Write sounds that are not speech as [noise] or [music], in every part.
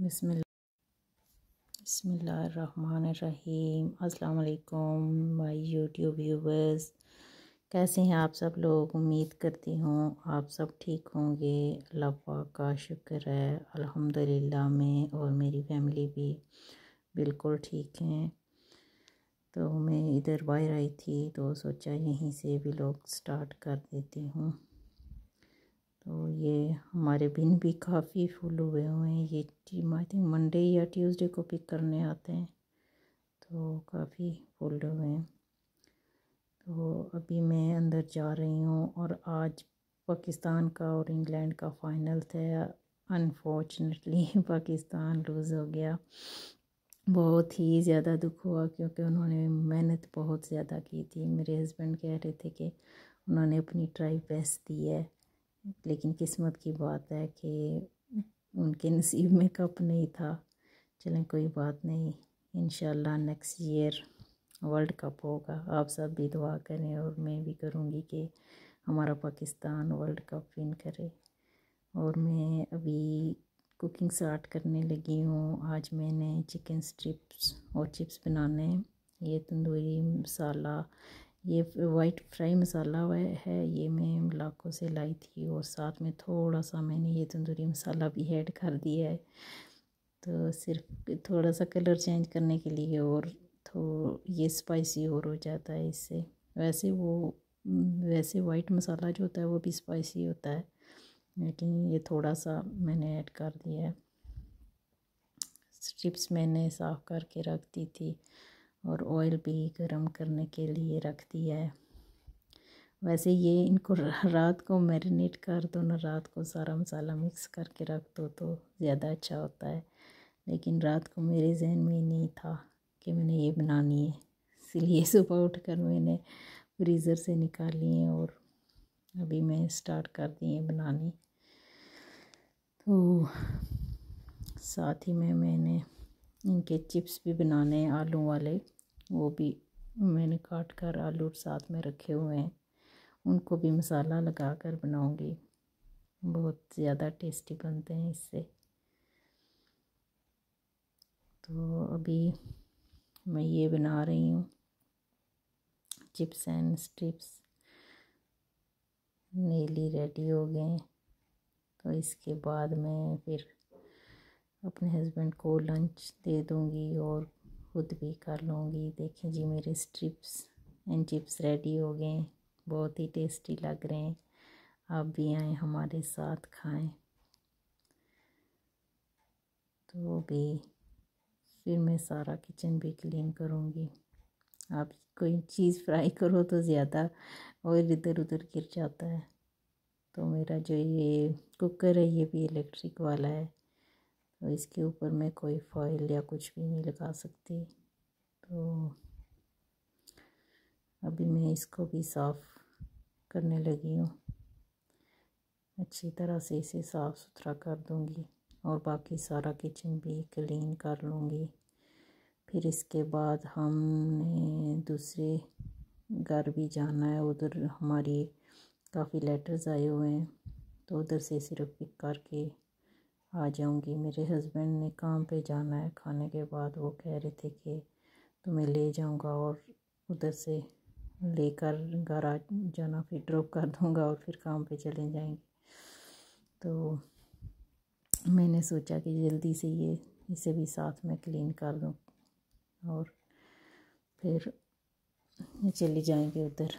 बसमीम अल्लाम my YouTube viewers कैसे हैं आप सब लोग उम्मीद करती हूँ आप सब ठीक होंगे अल्लाह का शुक्र है अल्हम्दुलिल्लाह मैं और मेरी फैमिली भी बिल्कुल ठीक हैं तो मैं इधर बाहर आई थी तो सोचा यहीं से भी लोग स्टार्ट कर देती हूँ तो ये हमारे बिन भी काफ़ी फुल हुए हुए हैं ये टीम आई थिंक मंडे या ट्यूसडे को पिक करने आते हैं तो काफ़ी फुल हुए हैं तो अभी मैं अंदर जा रही हूँ और आज पाकिस्तान का और इंग्लैंड का फाइनल था अनफॉर्चुनेटली [laughs] पाकिस्तान लूज़ हो गया बहुत ही ज़्यादा दुख हुआ क्योंकि उन्होंने मेहनत बहुत ज़्यादा की थी मेरे हस्बैंड कह रहे थे कि उन्होंने अपनी ट्राई बेस्ट दी है लेकिन किस्मत की बात है कि उनके नसीब में कप नहीं था चलें कोई बात नहीं in next year world cup होगा आप सब भी दुआ करें और मैं भी करूँगी कि हमारा पाकिस्तान वर्ल्ड कप विन करे और मैं अभी कुकिंग स्टार्ट करने लगी हूँ आज मैंने चिकन स्ट्रिप्स और चिप्स बनाने ये तंदूरी मसाला ये वाइट फ्राई मसाला है ये मैं लाखों से लाई थी और साथ में थोड़ा सा मैंने ये तंदूरी मसाला भी ऐड कर दिया है तो सिर्फ थोड़ा सा कलर चेंज करने के लिए और तो ये स्पाइसी और हो जाता है इससे वैसे वो वैसे वाइट मसाला जो होता है वो भी स्पाइसी होता है लेकिन ये थोड़ा सा मैंने ऐड कर दिया है स्ट्रिप्स मैंने साफ़ करके रख दी थी और ऑयल भी गर्म करने के लिए रख दिया है वैसे ये इनको [laughs] रात को मैरिनेट कर दो ना रात को सारा मसाला मिक्स करके रख दो तो ज़्यादा अच्छा होता है लेकिन रात को मेरे जहन में नहीं था कि मैंने ये बनानी है इसलिए [laughs] सुबह उठकर मैंने फ्रीज़र से निकाली लिए और अभी मैं स्टार्ट कर दी है बनानी तो साथ ही में मैंने इनके चिप्स भी बनाने आलू वाले वो भी मैंने काट कर आलू साथ में रखे हुए हैं उनको भी मसाला लगा कर बनाऊँगी बहुत ज़्यादा टेस्टी बनते हैं इससे तो अभी मैं ये बना रही हूँ चिप्स एंड स्ट्रिप्स नीली रेडी हो गए तो इसके बाद मैं फिर अपने हस्बैंड को लंच दे दूँगी और खुद भी कर लूँगी देखें जी मेरे स्ट्रिप्स एंड चिप्स रेडी हो गए बहुत ही टेस्टी लग रहे हैं आप भी आए हमारे साथ खाएं तो भी फिर मैं सारा किचन भी क्लीन करूँगी आप कोई चीज़ फ्राई करो तो ज़्यादा ऑयल इधर उधर गिर जाता है तो मेरा जो ये कुकर है ये भी इलेक्ट्रिक वाला है इसके ऊपर मैं कोई फॉइल या कुछ भी नहीं लगा सकती तो अभी मैं इसको भी साफ़ करने लगी हूँ अच्छी तरह से इसे साफ़ सुथरा कर दूँगी और बाकी सारा किचन भी क्लीन कर लूँगी फिर इसके बाद हमने दूसरे घर भी जाना है उधर हमारी काफ़ी लेटर्स आए हुए हैं तो उधर से सिर्फ पिक करके आ जाऊंगी मेरे हस्बैंड ने काम पे जाना है खाने के बाद वो कह रहे थे कि तुम्हें ले जाऊंगा और उधर से लेकर घर आ जाना फिर ड्रॉप कर दूंगा और फिर काम पे चले जाएंगे तो मैंने सोचा कि जल्दी से ये इसे भी साथ में क्लीन कर दूँ और फिर चले जाएंगे उधर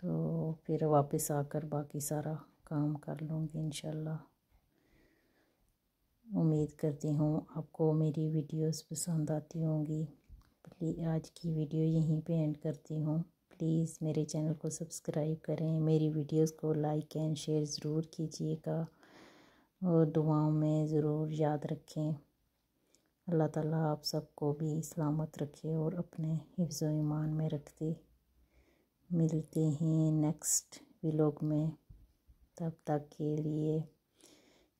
तो फिर वापस आकर बाकी सारा काम कर लूँगी इंशाल्लाह उम्मीद करती हूँ आपको मेरी वीडियोस पसंद आती होंगी प्लीज़ आज की वीडियो यहीं पे एंड करती हूँ प्लीज़ मेरे चैनल को सब्सक्राइब करें मेरी वीडियोस को लाइक एंड शेयर ज़रूर कीजिएगा और दुआओं में ज़रूर याद रखें अल्लाह ताला आप सबको भी सलामत रखे और अपने हिफ्ज़ ईमान में रखते मिलते हैं नेक्स्ट व्लॉग में तब तक के लिए